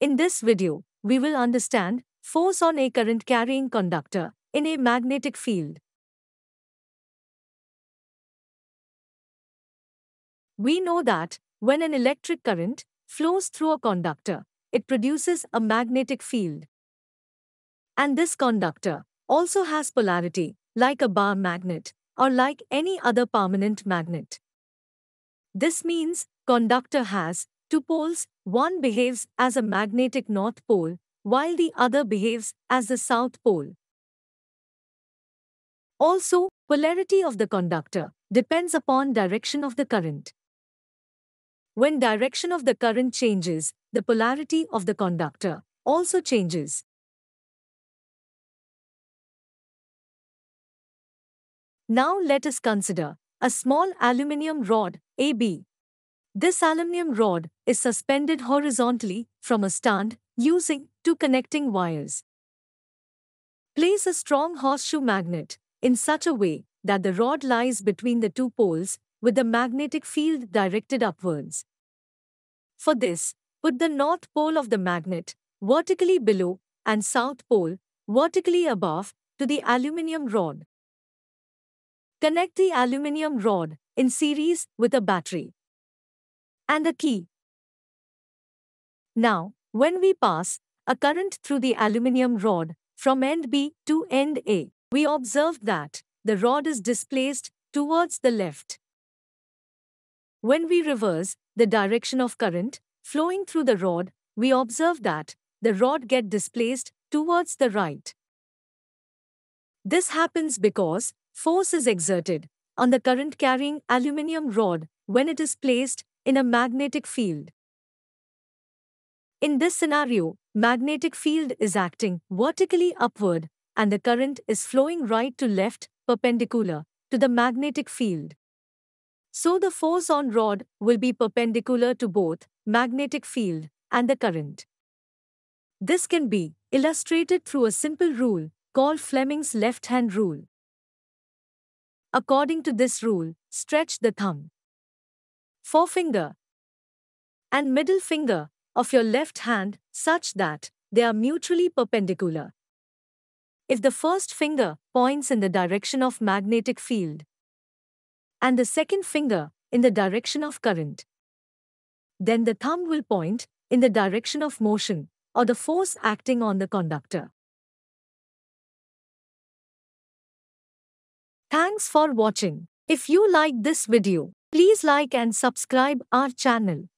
In this video, we will understand force on a current carrying conductor in a magnetic field. We know that when an electric current flows through a conductor, it produces a magnetic field. And this conductor also has polarity, like a bar magnet or like any other permanent magnet. This means conductor has two poles, one behaves as a magnetic north pole, while the other behaves as the south pole. Also, polarity of the conductor depends upon direction of the current. When direction of the current changes, the polarity of the conductor also changes. Now let us consider a small aluminium rod AB this aluminium rod is suspended horizontally from a stand using two connecting wires. Place a strong horseshoe magnet in such a way that the rod lies between the two poles with the magnetic field directed upwards. For this, put the north pole of the magnet vertically below and south pole vertically above to the aluminium rod. Connect the aluminium rod in series with a battery and a key. Now, when we pass a current through the aluminium rod from end B to end A, we observe that the rod is displaced towards the left. When we reverse the direction of current flowing through the rod, we observe that the rod get displaced towards the right. This happens because force is exerted on the current carrying aluminium rod when it is placed in a magnetic field. In this scenario, magnetic field is acting vertically upward and the current is flowing right to left perpendicular to the magnetic field. So the force on rod will be perpendicular to both magnetic field and the current. This can be illustrated through a simple rule called Fleming's left hand rule. According to this rule, stretch the thumb forefinger, and middle finger of your left hand such that they are mutually perpendicular. If the first finger points in the direction of magnetic field and the second finger in the direction of current, then the thumb will point in the direction of motion or the force acting on the conductor. Thanks for watching. If you like this video, Please like and subscribe our channel.